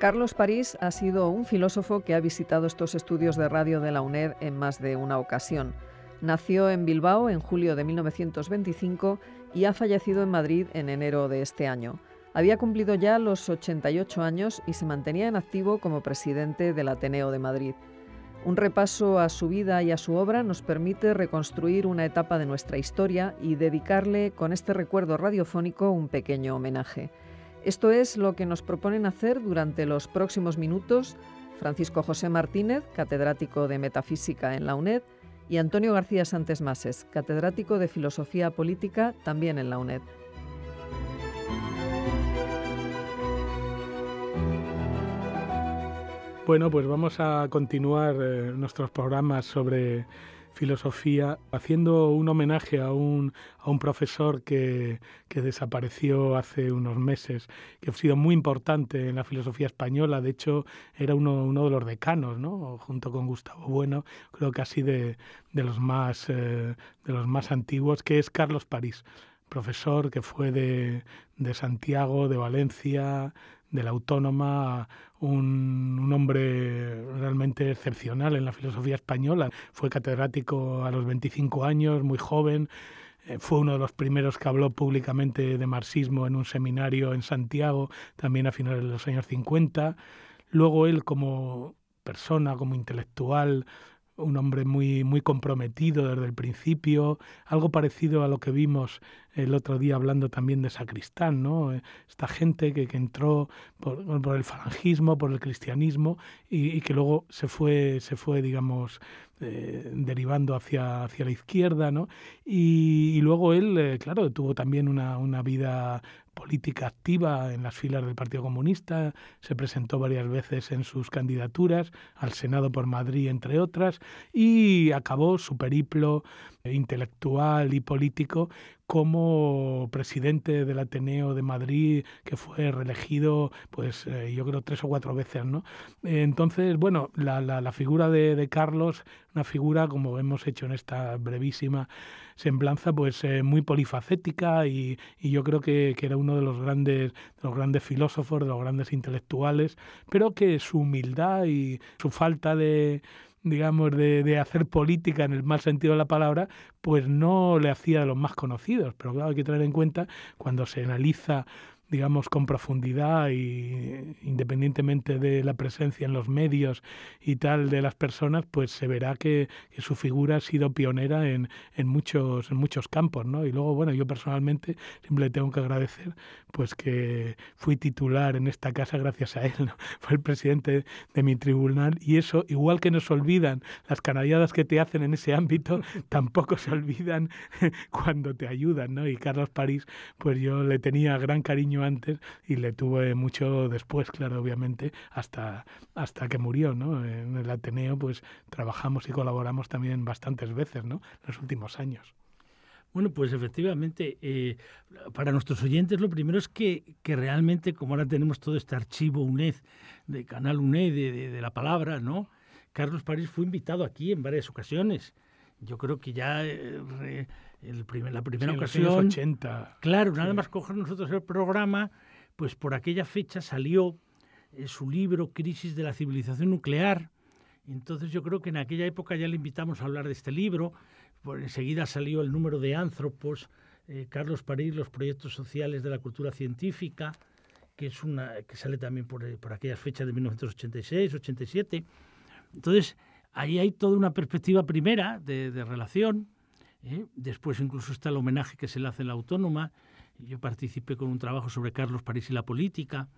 Carlos París ha sido un filósofo que ha visitado estos estudios de radio de la UNED en más de una ocasión. Nació en Bilbao en julio de 1925 y ha fallecido en Madrid en enero de este año. Había cumplido ya los 88 años y se mantenía en activo como presidente del Ateneo de Madrid. Un repaso a su vida y a su obra nos permite reconstruir una etapa de nuestra historia y dedicarle con este recuerdo radiofónico un pequeño homenaje. Esto es lo que nos proponen hacer durante los próximos minutos Francisco José Martínez, catedrático de Metafísica en la UNED, y Antonio García Sánchez Mases, catedrático de Filosofía Política también en la UNED. Bueno, pues vamos a continuar eh, nuestros programas sobre filosofía, haciendo un homenaje a un, profesor que, desapareció hace unos meses, que ha sido muy importante en la filosofía española, de hecho era uno, uno de los decanos, ¿no? junto con Gustavo Bueno, creo que así de, los, más, eh, de los más antiguos, que es Carlos París, profesor que fue de, de Santiago, de Valencia, de la autónoma, un, un, hombre realmente excepcional en la filosofía española. Fue catedrático a los 25 años, muy joven. Eh, fue uno de los primeros que habló públicamente de marxismo en un seminario en Santiago, también a finales de los años 50. Luego él, como persona, como intelectual, un hombre muy, muy comprometido desde el principio, algo parecido a lo que vimos el otro día hablando también de Sacristán, ¿no? Esta gente que, entró por, el falangismo, por el cristianismo y, que luego se fue, se fue digamos, eh, derivando hacia, hacia la izquierda, ¿no? Y, luego él, eh, claro, tuvo también una, una vida política activa en las filas del Partido Comunista, se presentó varias veces en sus candidaturas al Senado por Madrid, entre otras, y acabó su periplo intelectual y político como presidente del Ateneo de Madrid, que fue reelegido, pues eh, yo creo tres o cuatro veces, ¿no? Entonces, bueno, la, figura de, Carlos, una figura, como hemos hecho en esta brevísima semblanza, pues eh, muy polifacética y, yo creo que, era uno de los grandes, de los grandes filósofos, de los grandes intelectuales, pero que su humildad y su falta de digamos, de, de, hacer política en el mal sentido de la palabra, pues no le hacía de los más conocidos. Pero claro, hay que tener en cuenta cuando se analiza digamos, con profundidad y independientemente de la presencia en los medios y tal de las personas, pues se verá que, su figura ha sido pionera en, en, muchos, en muchos campos, ¿no? Y luego, bueno, yo personalmente siempre tengo que agradecer pues que fui titular en esta casa gracias a él, Fue el presidente de mi tribunal y eso, igual que nos olvidan las canalladas que te hacen en ese ámbito, tampoco se olvidan cuando te ayudan, ¿no? Y Carlos París, pues yo le tenía gran cariño antes y le tuve mucho después, claro, obviamente, hasta, hasta que murió, ¿no? En el Ateneo, pues trabajamos y colaboramos también bastantes veces, ¿no? En los últimos años. Bueno, pues efectivamente, eh, para nuestros oyentes lo primero es que, que, realmente, como ahora tenemos todo este archivo UNED, de Canal UNED, de, de, la palabra, ¿no? Carlos París fue invitado aquí en varias ocasiones yo creo que ya eh, la primera ocasión... 80. Claro, nada más coger nosotros el programa, pues por aquella fecha salió eh, su libro Crisis de la Civilización Nuclear. Entonces yo creo que en aquella época ya le invitamos a hablar de este libro. Por, enseguida salió el número de Anthropos, eh, Carlos París, los proyectos sociales de la cultura científica, que, es una, que sale también por, por aquellas fechas de 1986, 87. Entonces, Ahí hay toda una perspectiva primera de, relación. ¿eh? Después incluso está el homenaje que se le hace en la autónoma. Yo participé con un trabajo sobre Carlos París y la política,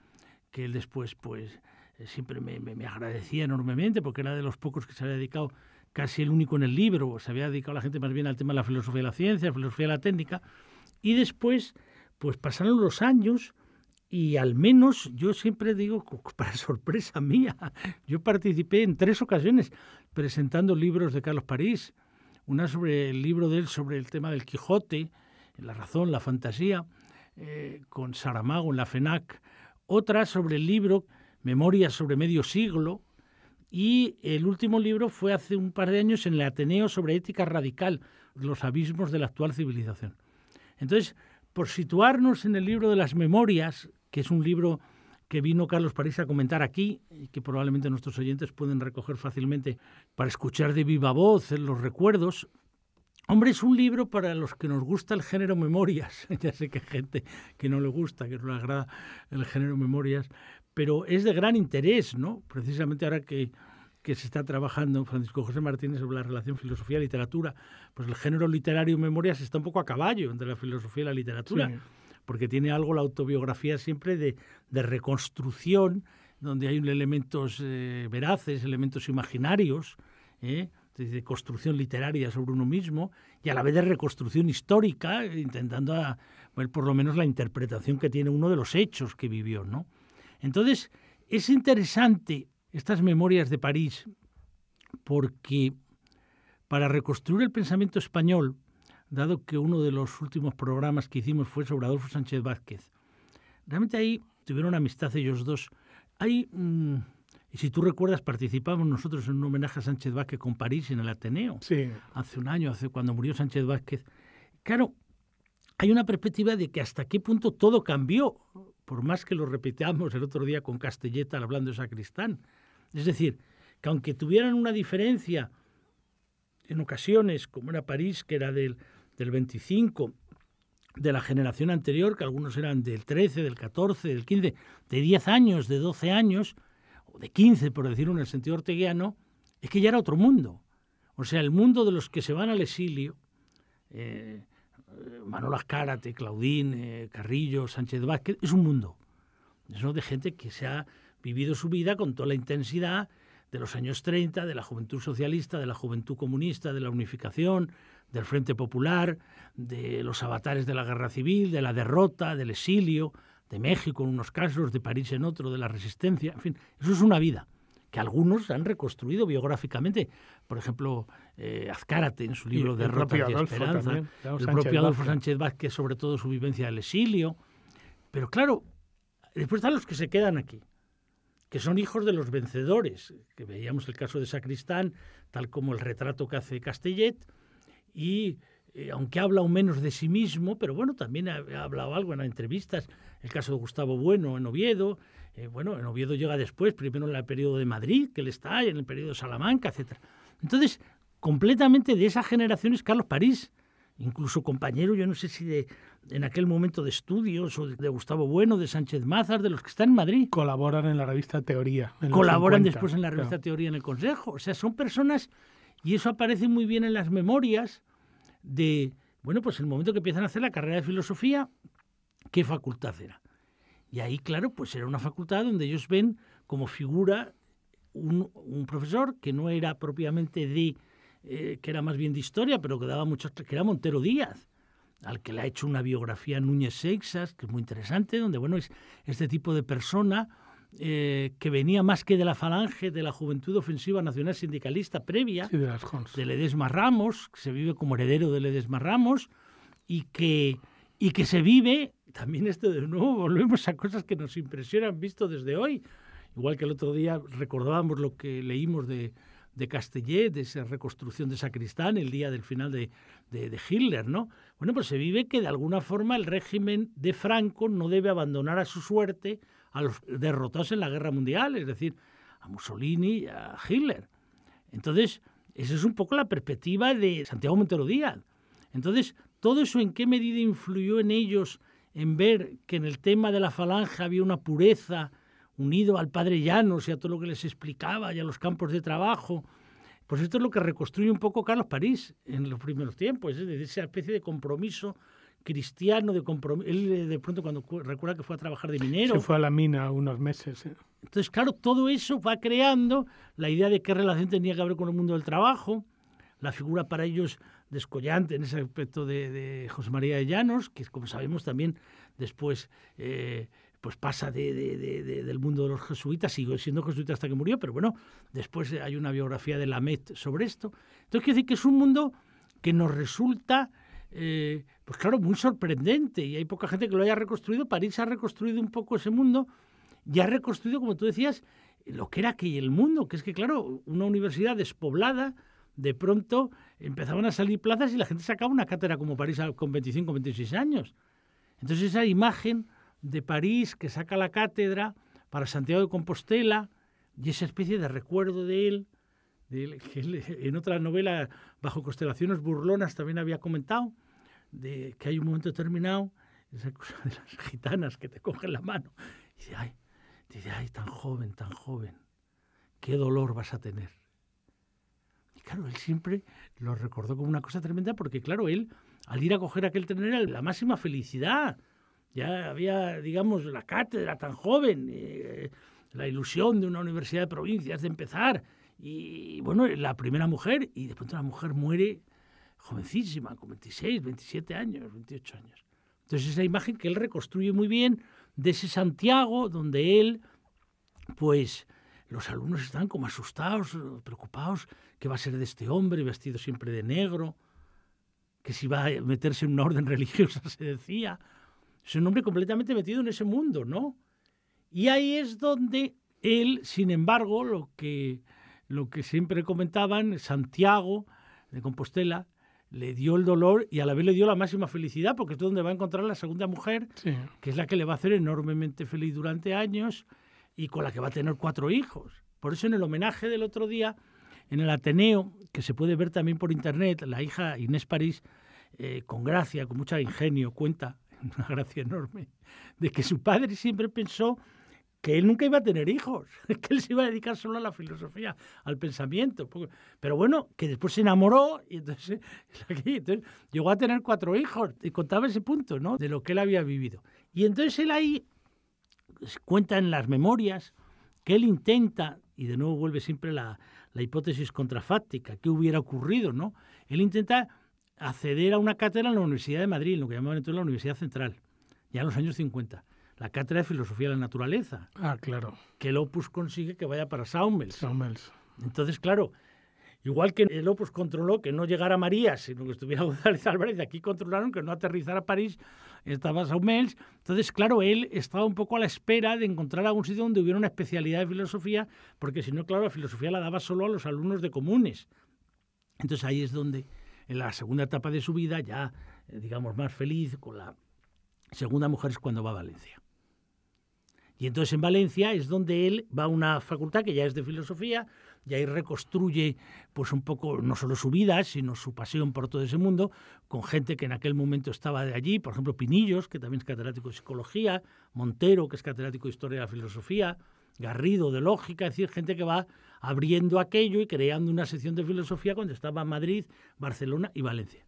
que él después pues eh, siempre me, agradecía enormemente porque era de los pocos que se había dedicado casi el único en el libro, se había dedicado la gente más bien al tema de la filosofía de la ciencia, filosofía de la técnica, y después, pues pasaron los años y al menos yo siempre digo, para sorpresa mía, yo participé en tres ocasiones presentando libros de Carlos París, una sobre el libro de él sobre el tema del Quijote, la razón, la fantasía, eh, con Saramago en la FENAC, otra sobre el libro Memorias sobre medio siglo, y el último libro fue hace un par de años en el Ateneo sobre ética radical, los abismos de la actual civilización. Entonces, por situarnos en el libro de las memorias, que es un libro que vino Carlos París a comentar aquí y que probablemente nuestros oyentes pueden recoger fácilmente para escuchar de viva voz los recuerdos. Hombre, es un libro para los que nos gusta el género memorias. ya sé que hay gente que no le gusta, que no le agrada el género memorias, pero es de gran interés, ¿no? Precisamente ahora que, que se está trabajando Francisco José Martínez sobre la relación filosofía-literatura, pues el género literario memorias está un poco a caballo entre la filosofía y la literatura porque tiene algo la autobiografía siempre de, reconstrucción, donde hay elementos eh, veraces, elementos imaginarios, ¿eh? de construcción literaria sobre uno mismo y a la vez de reconstrucción histórica, intentando a, por lo menos la interpretación que tiene uno de los hechos que vivió. ¿no? Entonces, es interesante estas memorias de París porque para reconstruir el pensamiento español, dado que uno de los últimos programas que hicimos fue sobre Adolfo Sánchez Vázquez. Realmente ahí tuvieron amistad ellos dos. Hay, mm, y si tú recuerdas, participamos nosotros en un homenaje a Sánchez Vázquez con París en el Ateneo, sí. hace un año, hace cuando murió Sánchez Vázquez. Claro, hay una perspectiva de que hasta qué punto todo cambió, por más que lo repitamos el otro día con Castelleta hablando de Sacristán. Es decir, que aunque tuvieran una diferencia en ocasiones, como era París, que era del, del 25, de la generación anterior, que algunos eran del 13, del 14, del 15, de 10 años, de 12 años, o de 15, por decirlo en el sentido orteguiano, es que ya era otro mundo. O sea, el mundo de los que se van al exilio, eh, Manuel Azcárate, Claudín, eh, Carrillo, Sánchez Vázquez, es un mundo. Es uno de gente que se ha vivido su vida con toda la intensidad de los años 30, de la juventud socialista, de la juventud comunista, de la unificación, del Frente Popular, de los avatares de la guerra civil, de la derrota, del exilio, de México en unos casos, de París en otro, de la resistencia, en fin, eso es una vida que algunos han reconstruido biográficamente. Por ejemplo, eh, Azcárate en su libro Derrota y Esperanza, el propio Adolfo Sánchez Vázquez, sobre todo su vivencia del exilio. Pero claro, después están los que se quedan aquí que son hijos de los vencedores, que veíamos el caso de Sacristán, tal como el retrato que hace Castellet, y eh, aunque habla o menos de sí mismo, pero bueno, también ha, hablado algo en entrevistas, el caso de Gustavo Bueno en Oviedo, eh, bueno, en Oviedo llega después, primero en el periodo de Madrid, que él está, en el periodo de Salamanca, etc. Entonces, completamente de esa generación es Carlos París, incluso compañero, yo no sé si de, en aquel momento de estudios, o de Gustavo Bueno, de Sánchez Mazar, de los que están en Madrid. Colaboran en la revista Teoría. Colaboran después en la revista Teoría en el Consejo. O sea, son personas, y eso aparece muy bien en las memorias de, bueno, pues el momento que empiezan a hacer la carrera de filosofía, ¿qué facultad era? Y ahí, claro, pues era una facultad donde ellos ven como figura un profesor que no era propiamente de eh, que era más bien de historia, pero que daba muchos, que era Montero Díaz, al que le ha hecho una biografía Núñez Seixas, que es muy interesante, donde, bueno, es este tipo de persona eh, que venía más que de la falange de la Juventud Ofensiva Nacional Sindicalista previa, de, Ledesma Ramos, que se vive como heredero de Ledesma Ramos, y que, y que se vive, también esto de nuevo, volvemos a cosas que nos impresionan visto desde hoy, igual que el otro día recordábamos lo que leímos de de Castellé, de esa reconstrucción de Sacristán, el día del final de, Hitler, ¿no? Bueno, pues se vive que de alguna forma el régimen de Franco no debe abandonar a su suerte a los derrotados en la guerra mundial, es decir, a Mussolini y a Hitler. Entonces, esa es un poco la perspectiva de Santiago Montero Díaz. Entonces, todo eso en qué medida influyó en ellos en ver que en el tema de la falange había una pureza, unido al padre Llanos y a todo lo que les explicaba y a los campos de trabajo. Pues esto es lo que reconstruye un poco Carlos París en los primeros tiempos, es ¿eh? esa especie de compromiso cristiano, de compromiso. Él eh, de pronto cuando recuerda que fue a trabajar de minero. Se fue a la mina unos meses. ¿eh? Entonces, claro, todo eso va creando la idea de qué relación tenía que haber con el mundo del trabajo, la figura para ellos descollante en ese aspecto de, José María de Llanos, que como sabemos también después pues pasa del mundo de los jesuitas, sigue siendo jesuita hasta que murió, pero bueno, después hay una biografía de Lamet sobre esto. Entonces, quiero decir que es un mundo que nos resulta, eh, pues claro, muy sorprendente y hay poca gente que lo haya reconstruido. París ha reconstruido un poco ese mundo y ha reconstruido, como tú decías, lo que era aquí el mundo, que es que, claro, una universidad despoblada, de pronto empezaban a salir plazas y la gente sacaba una cátedra como París con 25, 26 años. Entonces esa imagen de París que saca la cátedra para Santiago de Compostela y esa especie de recuerdo de él, que en otra novela, bajo constelaciones burlonas, también había comentado, de que hay un momento terminado esa cosa de las gitanas que te cogen la mano, y dice, ay, dice, ay, tan joven, tan joven, qué dolor vas a tener. Y claro, él siempre lo recordó como una cosa tremenda, porque claro, él, al ir a coger aquel tren, era la máxima felicidad ya había, digamos, la cátedra tan joven, eh, la ilusión de una universidad de provincias de empezar. Y bueno, la primera mujer, y de pronto la mujer muere jovencísima, con 26, 27 años, 28 años. Entonces esa imagen que él reconstruye muy bien de ese Santiago donde él, pues, los alumnos están como asustados, preocupados, qué va a ser de este hombre vestido siempre de negro, que si va a meterse en una orden religiosa, se decía. Es un hombre completamente metido en ese mundo, ¿no? Y ahí es donde él, sin embargo, lo que, siempre comentaban, Santiago de Compostela, le dio el dolor y a la vez le dio la máxima felicidad, porque es donde va a encontrar la segunda mujer, que es la que le va a hacer enormemente feliz durante años y con la que va a tener cuatro hijos. Por eso en el homenaje del otro día, en el Ateneo, que se puede ver también por internet, la hija Inés París, eh, con gracia, con mucho ingenio, cuenta una gracia enorme, de que su padre siempre pensó que él nunca iba a tener hijos, que él se iba a dedicar solo a la filosofía, al pensamiento. Pero bueno, que después se enamoró y entonces, llegó a tener cuatro hijos y contaba ese punto, ¿no? De lo que él había vivido. Y entonces él ahí pues, cuenta en las memorias que él intenta, y de nuevo vuelve siempre la, la hipótesis contrafáctica, qué hubiera ocurrido, ¿no? Él intenta acceder a una cátedra en la Universidad de Madrid, lo que llamaban entonces la Universidad Central, ya en los años 50. La cátedra de Filosofía de la Naturaleza. Ah, claro. Que el Opus consigue que vaya para Saumels. Saumels. Entonces, claro, igual que el Opus controló que no llegara María, sino que estuviera González Álvarez, aquí controlaron que no aterrizara París, estaba Saumels. Entonces, claro, él estaba un poco a la espera de encontrar algún sitio donde hubiera una especialidad de filosofía, porque si no, claro, la filosofía la daba solo a los alumnos de comunes. Entonces ahí es donde en la segunda etapa de su vida, ya eh, digamos más feliz, con la segunda mujer es cuando va a Valencia. Y entonces en Valencia es donde él va a una facultad que ya es de filosofía, y ahí reconstruye pues un poco no solo su vida, sino su pasión por todo ese mundo, con gente que en aquel momento estaba de allí, por ejemplo Pinillos, que también es catedrático de psicología, Montero, que es catedrático de historia de la filosofía, Garrido de lógica, es decir, gente que va abriendo aquello y creando una sección de filosofía cuando estaba Madrid, Barcelona y Valencia.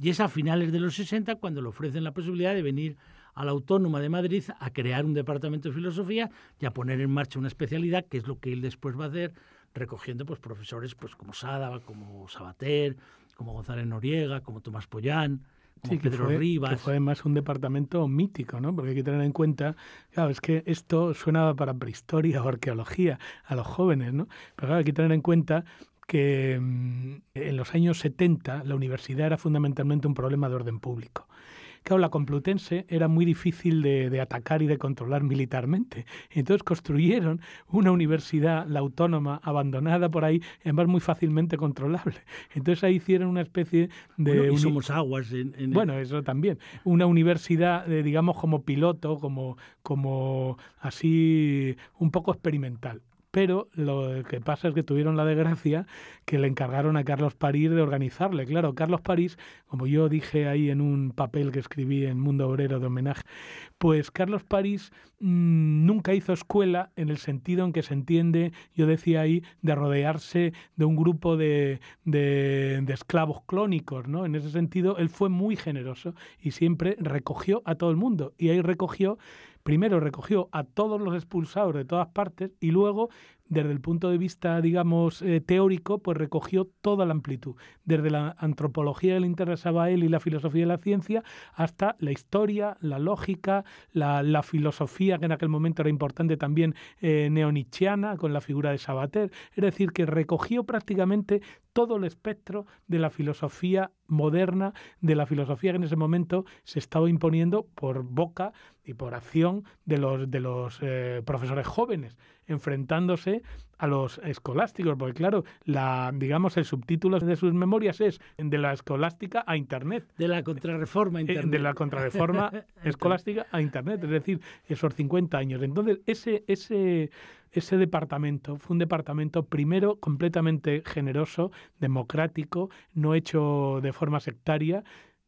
Y es a finales de los 60 cuando le ofrecen la posibilidad de venir a la Autónoma de Madrid a crear un departamento de filosofía y a poner en marcha una especialidad, que es lo que él después va a hacer, recogiendo pues, profesores pues, como Sádava, como Sabater, como González Noriega, como Tomás Pollán sí, fue, Que fue además un departamento mítico, ¿no? Porque hay que tener en cuenta, claro, es que esto suena para prehistoria o arqueología a los jóvenes, ¿no? Pero hay que tener en cuenta que mm, en los años 70 la universidad era fundamentalmente un problema de orden público. Claro, la Complutense era muy difícil de, atacar y de controlar militarmente. Entonces construyeron una universidad, la autónoma, abandonada por ahí, además muy fácilmente controlable. Entonces ahí hicieron una especie de... Bueno, aguas Bueno, eso también. Una universidad, de, eh, digamos, como piloto, como, como así un poco experimental pero lo que pasa es que tuvieron la desgracia que le encargaron a Carlos París de organizarle. Claro, Carlos París, como yo dije ahí en un papel que escribí en Mundo Obrero de homenaje, pues Carlos París mm, nunca hizo escuela en el sentido en que se entiende, yo decía ahí, de rodearse de un grupo de, de esclavos clónicos, ¿no? En ese sentido, él fue muy generoso y siempre recogió a todo el mundo. Y ahí recogió primero recogió a todos los expulsados de todas partes y luego desde el punto de vista, digamos, eh, teórico, pues recogió toda la amplitud, desde la antropología que le interesaba a él y la filosofía de la ciencia, hasta la historia, la lógica, la, filosofía, que en aquel momento era importante también eh, neonichiana, con la figura de Sabater. Es decir, que recogió prácticamente todo el espectro de la filosofía moderna, de la filosofía que en ese momento se estaba imponiendo por boca y por acción de los, de los eh, profesores jóvenes enfrentándose a los escolásticos, porque claro, la, digamos, el subtítulo de sus memorias es de la escolástica a Internet. De la contrarreforma a Internet. Eh, de la contrarreforma escolástica a Internet, es decir, esos 50 años. Entonces, ese, ese, ese departamento fue un departamento primero completamente generoso, democrático, no hecho de forma sectaria,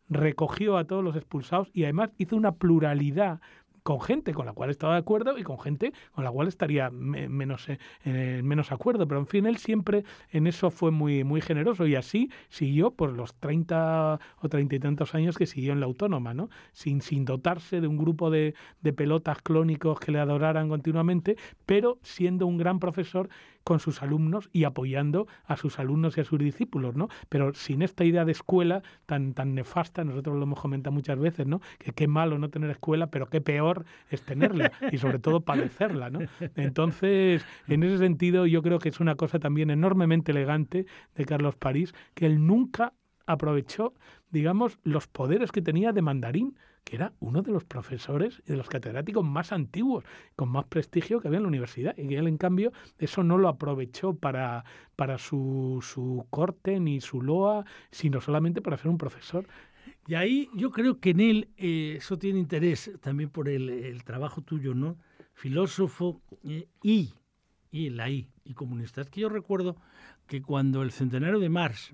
recogió a todos los expulsados y además hizo una pluralidad con gente con la cual estaba de acuerdo y con gente con la cual estaría menos, eh, menos acuerdo. Pero en fin, él siempre en eso fue muy, muy generoso y así siguió por los 30 o 30 y tantos años que siguió en la autónoma, ¿no? Sin, sin dotarse de un grupo de, de pelotas clónicos que le adoraran continuamente, pero siendo un gran profesor con sus alumnos y apoyando a sus alumnos y a sus discípulos, ¿no? Pero sin esta idea de escuela tan, tan nefasta, nosotros lo hemos comentado muchas veces, ¿no? Que qué malo no tener escuela, pero qué peor es tenerla y sobre todo padecerla, ¿no? Entonces, en ese sentido, yo creo que es una cosa también enormemente elegante de Carlos París, que él nunca aprovechó, digamos, los poderes que tenía de mandarín que era uno de los profesores y de los catedráticos más antiguos, con más prestigio que había en la universidad, y él, en cambio, eso no lo aprovechó para, para su, corte ni su loa, sino solamente para ser un profesor. Y ahí yo creo que en él, eh, eso tiene interés también por el, trabajo tuyo, ¿no? Filósofo eh, y, y la I, y comunista. Es que yo recuerdo que cuando el centenario de Marx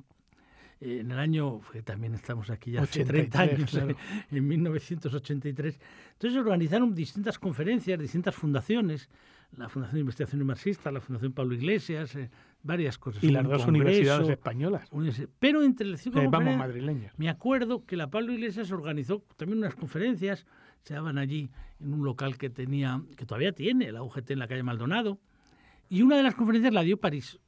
en el año, también estamos aquí ya hace 30 años, en 1983. Entonces organizaron distintas conferencias, distintas fundaciones, la Fundación de Investigación Marxista, la Fundación Pablo Iglesias, eh, varias cosas. Y las dos universidades españolas. Pero entre el eh, vamos, madrileños. Me acuerdo que la Pablo Iglesias organizó también unas conferencias, se daban allí en un local que tenía, que todavía tiene, la UGT en la calle Maldonado. Y una de las conferencias la dio París,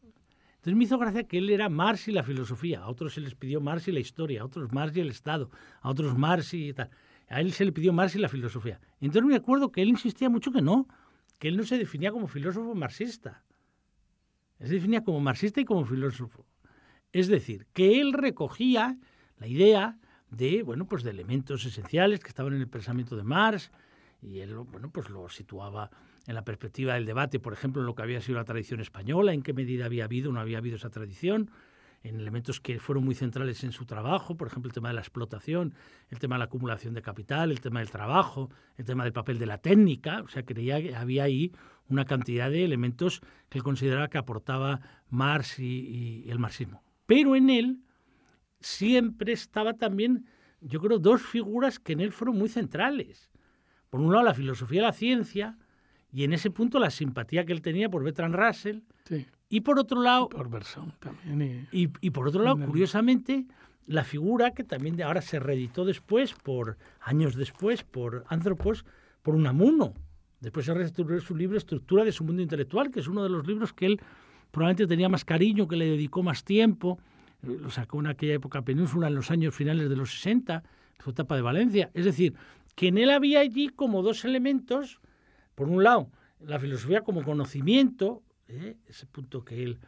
entonces me hizo gracia que él era Marx y la filosofía, a otros se les pidió Marx y la historia, a otros Marx y el Estado, a otros Marx y tal. A él se le pidió Marx y la filosofía. Entonces me acuerdo que él insistía mucho que no, que él no se definía como filósofo marxista. Él se definía como marxista y como filósofo. Es decir, que él recogía la idea de, bueno, pues de elementos esenciales que estaban en el pensamiento de Marx y él, bueno, pues lo situaba en la perspectiva del debate, por ejemplo, en lo que había sido la tradición española, en qué medida había habido o no había habido esa tradición, en elementos que fueron muy centrales en su trabajo, por ejemplo, el tema de la explotación, el tema de la acumulación de capital, el tema del trabajo, el tema del papel de la técnica, o sea, creía que había ahí una cantidad de elementos que él consideraba que aportaba Marx y, el marxismo. Pero en él siempre estaba también, yo creo, dos figuras que en él fueron muy centrales. Por un lado, la filosofía de la ciencia, y en ese punto la simpatía que él tenía por Bertrand Russell. Y por otro lado... por también. Y, por otro lado, curiosamente, la figura que también ahora se reeditó después, por años después, por Anthropos, por Unamuno. Después se restauró su libro Estructura de su mundo intelectual, que es uno de los libros que él probablemente tenía más cariño, que le dedicó más tiempo. Lo sacó en aquella época península, en los años finales de los 60, su etapa de Valencia. Es decir, que en él había allí como dos elementos por un lado, la filosofía como conocimiento, ¿eh? ese punto que él,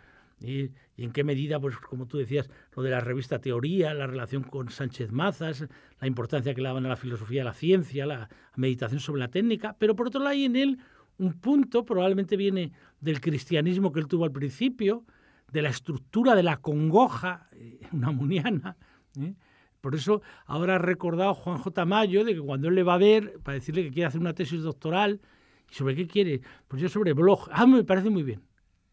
y, en qué medida, pues como tú decías, lo de la revista Teoría, la relación con Sánchez Mazas, la importancia que le daban a la filosofía, a la ciencia, la meditación sobre la técnica, pero por otro lado hay en él un punto, probablemente viene del cristianismo que él tuvo al principio, de la estructura de la congoja, eh, una muniana, ¿eh? Por eso ahora ha recordado Juan J. Mayo de que cuando él le va a ver para decirle que quiere hacer una tesis doctoral, ¿Y sobre qué quiere? Pues yo sobre blog. Ah, me parece muy bien.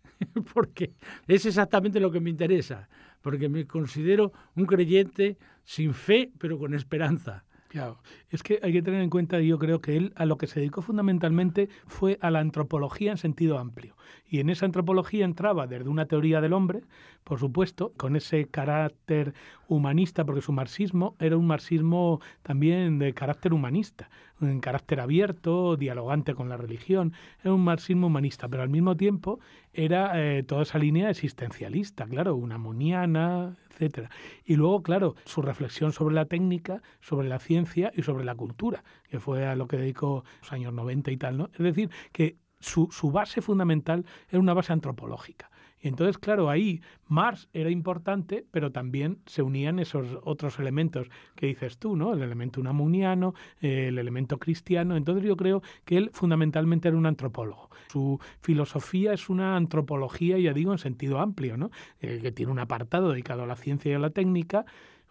porque es exactamente lo que me interesa. Porque me considero un creyente sin fe, pero con esperanza. Claro. Es que hay que tener en cuenta, yo creo que él a lo que se dedicó fundamentalmente fue a la antropología en sentido amplio. Y en esa antropología entraba desde una teoría del hombre, por supuesto, con ese carácter humanista, porque su marxismo era un marxismo también de carácter humanista en carácter abierto, dialogante con la religión, era un marxismo humanista, pero al mismo tiempo era eh, toda esa línea existencialista, claro, una moniana, etcétera. Y luego, claro, su reflexión sobre la técnica, sobre la ciencia y sobre la cultura, que fue a lo que dedicó los años 90 y tal, ¿no? Es decir, que su, su, base fundamental era una base antropológica entonces, claro, ahí Marx era importante, pero también se unían esos otros elementos que dices tú, ¿no? El elemento unamuniano, el elemento cristiano. Entonces yo creo que él fundamentalmente era un antropólogo. Su filosofía es una antropología, ya digo, en sentido amplio, ¿no? Eh, que tiene un apartado dedicado a la ciencia y a la técnica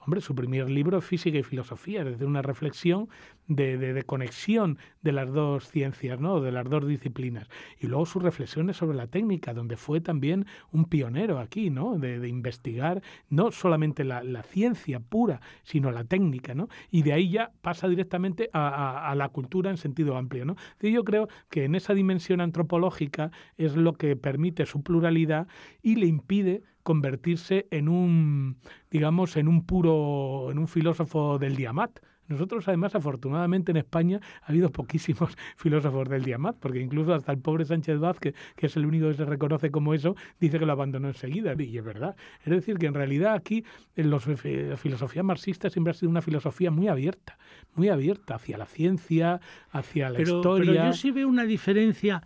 hombre, su primer libro es Física y Filosofía, es decir, una reflexión de, conexión de las dos ciencias, ¿no? de las dos disciplinas. Y luego sus reflexiones sobre la técnica, donde fue también un pionero aquí, ¿no? de, investigar no solamente la, ciencia pura, sino la técnica. ¿no? Y de ahí ya pasa directamente a, la cultura en sentido amplio. Y yo creo que en esa dimensión antropológica es lo que permite su pluralidad y le impide convertirse en un, digamos, en un puro, en un filósofo del diamat, nosotros, además, afortunadamente en España ha habido poquísimos filósofos del más, porque incluso hasta el pobre Sánchez Vázquez, que es el único que se reconoce como eso, dice que lo abandonó enseguida, y es verdad. Es decir, que en realidad aquí eh, la filosofía marxista siempre ha sido una filosofía muy abierta, muy abierta hacia la ciencia, hacia la historia. Pero yo sí veo una diferencia.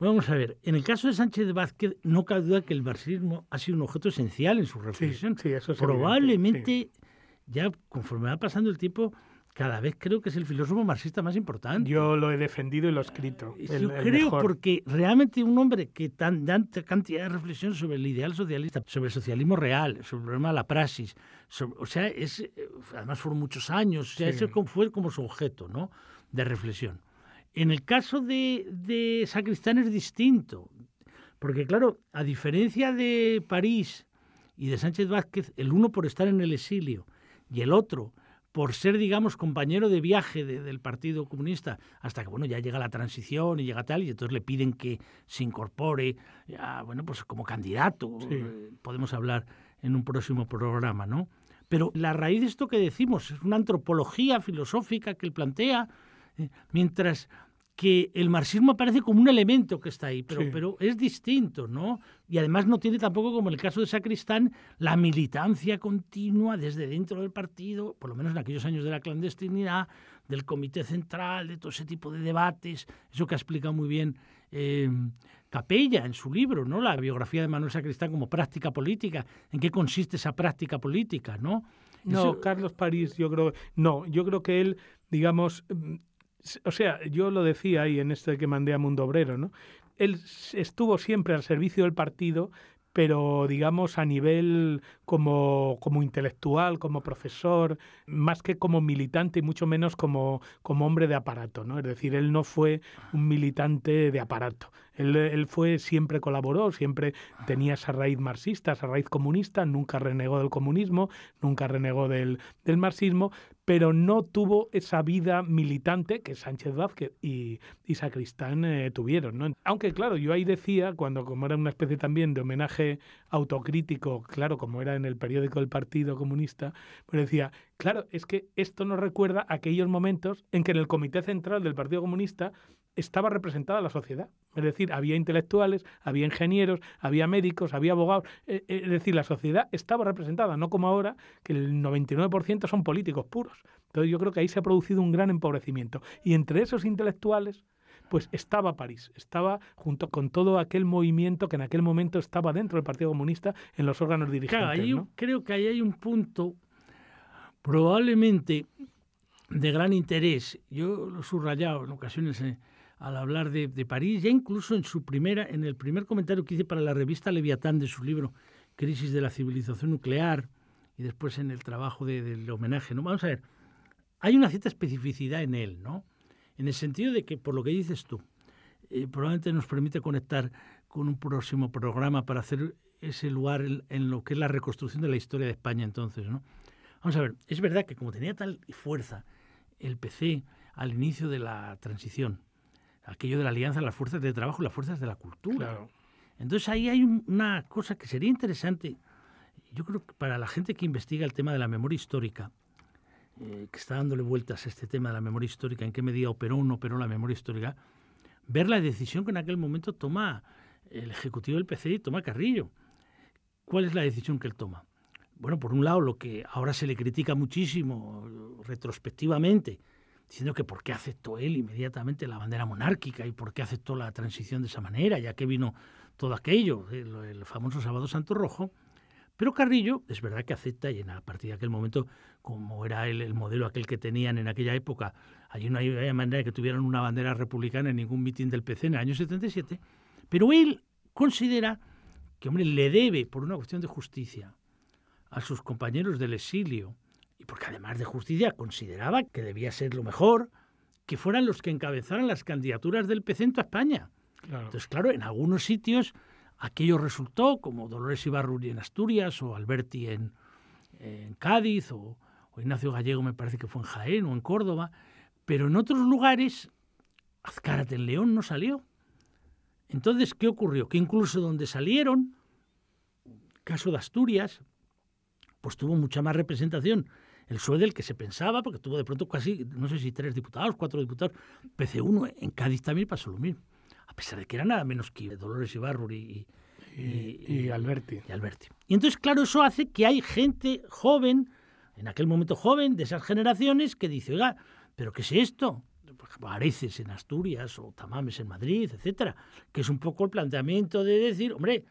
Vamos a ver, en el caso de Sánchez Vázquez, no cabe duda que el marxismo ha sido un objeto esencial en su reflexión. Sí, eso es Probablemente ya conforme va pasando el tiempo, cada vez creo que es el filósofo marxista más importante. Yo lo he defendido y lo he escrito. Eh, yo creo porque realmente un hombre que tan tanta cantidad de reflexión sobre el ideal socialista, sobre el socialismo real, sobre el problema de la praxis, o sea, es eh, además fueron muchos años, o sea, fue como su objeto, ¿no? de reflexión. En el caso de, de Sacristán es distinto, porque claro, a diferencia de París y de Sánchez Vázquez, el uno por estar en el exilio y el otro por ser, digamos, compañero de viaje del Partido Comunista, hasta que, bueno, ya llega la transición y llega tal, y entonces le piden que se incorpore, bueno, pues como candidato, eh, podemos hablar en un próximo programa, ¿no? Pero la raíz de esto que decimos es una antropología filosófica que él plantea, eh, mientras que el marxismo aparece como un elemento que está ahí, pero, pero es distinto, ¿no? Y además no tiene tampoco, como en el caso de Sacristán, la militancia continua desde dentro del partido, por lo menos en aquellos años de la clandestinidad, del comité central, de todo ese tipo de debates, eso que ha explicado muy bien eh, Capella en su libro, ¿no? La biografía de Manuel Sacristán como práctica política, en qué consiste esa práctica política, ¿no? No, Carlos París, yo creo, no, yo creo que él, digamos, mm, o sea, yo lo decía ahí en este que mandé a Mundo Obrero, ¿no? Él estuvo siempre al servicio del partido, pero digamos a nivel como, como intelectual, como profesor, más que como militante y mucho menos como, como hombre de aparato, ¿no? Es decir, él no fue un militante de aparato, él, fue, siempre colaboró, siempre tenía esa raíz marxista, esa raíz comunista, nunca renegó del comunismo, nunca renegó del, del marxismo, pero no tuvo esa vida militante que Sánchez Vázquez y, y Sacristán eh, tuvieron. Aunque claro, yo ahí decía, cuando como era una especie también de homenaje autocrítico, claro, como era en el periódico del Partido Comunista, pero pues decía, claro, es que esto nos recuerda aquellos momentos en que en el Comité Central del Partido Comunista estaba representada la sociedad. Es decir, había intelectuales, había ingenieros, había médicos, había abogados. Eh, eh, es decir, la sociedad estaba representada, no como ahora, que el 99% son políticos puros. Entonces yo creo que ahí se ha producido un gran empobrecimiento. Y entre esos intelectuales, pues estaba París, estaba junto con todo aquel movimiento que en aquel momento estaba dentro del Partido Comunista en los órganos dirigentes. Claro, ahí creo que ahí hay un punto probablemente de gran interés. Yo lo he subrayado en ocasiones eh, al hablar de, París, ya incluso en su primera, en el primer comentario que hice para la revista Leviatán de su libro Crisis de la civilización nuclear, y después en el trabajo del homenaje, ¿no? Vamos a ver, hay una cierta especificidad en él, ¿no? En el sentido de que, por lo que dices tú, eh, probablemente nos permite conectar con un próximo programa para hacer ese lugar en, lo que es la reconstrucción de la historia de España entonces, ¿no? Vamos a ver, es verdad que como tenía tal fuerza el PC al inicio de la transición, aquello de la alianza de las fuerzas de trabajo y las fuerzas de la cultura. Entonces ahí hay una cosa que sería interesante, yo creo que para la gente que investiga el tema de la memoria histórica, eh, que está dándole vueltas a este tema de la memoria histórica, en qué medida operó o no operó la memoria histórica, ver la decisión que en aquel momento toma el ejecutivo del PCI, toma Carrillo. ¿Cuál es la decisión que él toma? Bueno, por un lado, lo que ahora se le critica muchísimo retrospectivamente, diciendo que por qué aceptó él inmediatamente la bandera monárquica y por qué aceptó la transición de esa manera, ya que vino todo aquello, el, famoso sábado santo rojo. Pero Carrillo es verdad que acepta y a partir de aquel momento, como era el, modelo aquel que tenían en aquella época, allí no había manera de que tuvieran una bandera republicana en ningún mitin del PC en el año 77, pero él considera que, hombre, le debe, por una cuestión de justicia, a sus compañeros del exilio, y porque además de justicia consideraba que debía ser lo mejor que fueran los que encabezaran las candidaturas del pecento a España. Entonces, claro, en algunos sitios aquello resultó, como Dolores Ibarruri en Asturias, o Alberti en, Cádiz, o, o, Ignacio Gallego me parece que fue en Jaén o en Córdoba, pero en otros lugares Azcárate en León no salió. Entonces, ¿qué ocurrió? Que incluso donde salieron, caso de Asturias, pues tuvo mucha más representación el sueldo el que se pensaba, porque tuvo de pronto casi, no sé si tres diputados, cuatro diputados, PC1, en Cádiz también pasó lo mismo, a pesar de que era nada menos que Dolores Ibarruri y, y, Alberti. Y entonces, claro, eso hace que hay gente joven, en aquel momento joven, de esas generaciones, que dice, oiga, ¿pero qué es esto? Pues Areces en Asturias o Tamames en Madrid, etcétera, que es un poco el planteamiento de decir, hombre,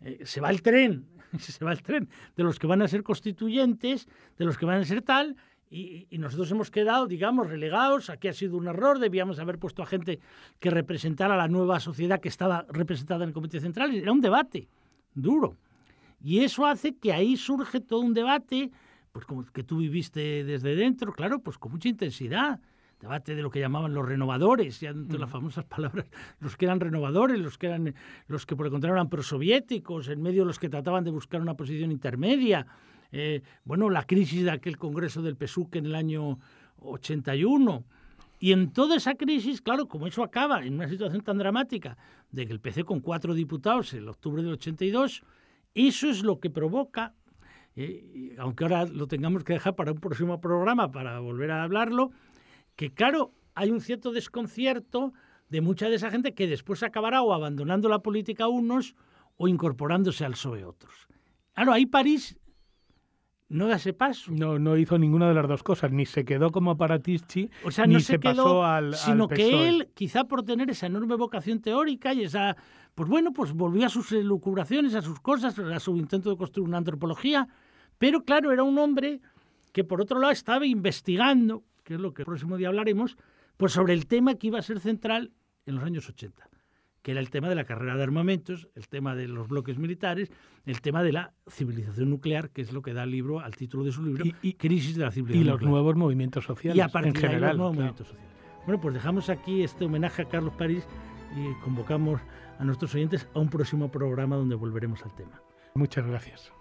eh, se va el tren, se va el tren, de los que van a ser constituyentes, de los que van a ser tal, y, nosotros hemos quedado, digamos, relegados, aquí ha sido un error, debíamos haber puesto a gente que representara a la nueva sociedad que estaba representada en el Comité Central, era un debate duro. Y eso hace que ahí surge todo un debate, pues como que tú viviste desde dentro, claro, pues con mucha intensidad debate de lo que llamaban los renovadores, ya entre las famosas palabras, los que eran renovadores, los que eran los que por el contrario eran prosoviéticos, en medio de los que trataban de buscar una posición intermedia. Eh, bueno, la crisis de aquel Congreso del PSUC en el año 81. Y en toda esa crisis, claro, como eso acaba en una situación tan dramática de que el PC con cuatro diputados en octubre del 82, eso es lo que provoca, eh, aunque ahora lo tengamos que dejar para un próximo programa para volver a hablarlo, que claro, hay un cierto desconcierto de mucha de esa gente que después acabará o abandonando la política unos o incorporándose al PSOE otros. Claro, ahí París no da ese paso. No, no hizo ninguna de las dos cosas, ni se quedó como aparatisti, ni se, pasó al, sino que e. él, quizá por tener esa enorme vocación teórica y esa, pues bueno, pues volvió a sus elucubraciones, a sus cosas, a su intento de construir una antropología, pero claro, era un hombre que por otro lado estaba investigando que es lo que el próximo día hablaremos, pues sobre el tema que iba a ser central en los años 80, que era el tema de la carrera de armamentos, el tema de los bloques militares, el tema de la civilización nuclear, que es lo que da el libro al título de su libro, y, Crisis de la civilización y los nuevos movimientos sociales. Y en general, Bueno, pues dejamos aquí este homenaje a Carlos París y convocamos a nuestros oyentes a un próximo programa donde volveremos al tema. Muchas gracias.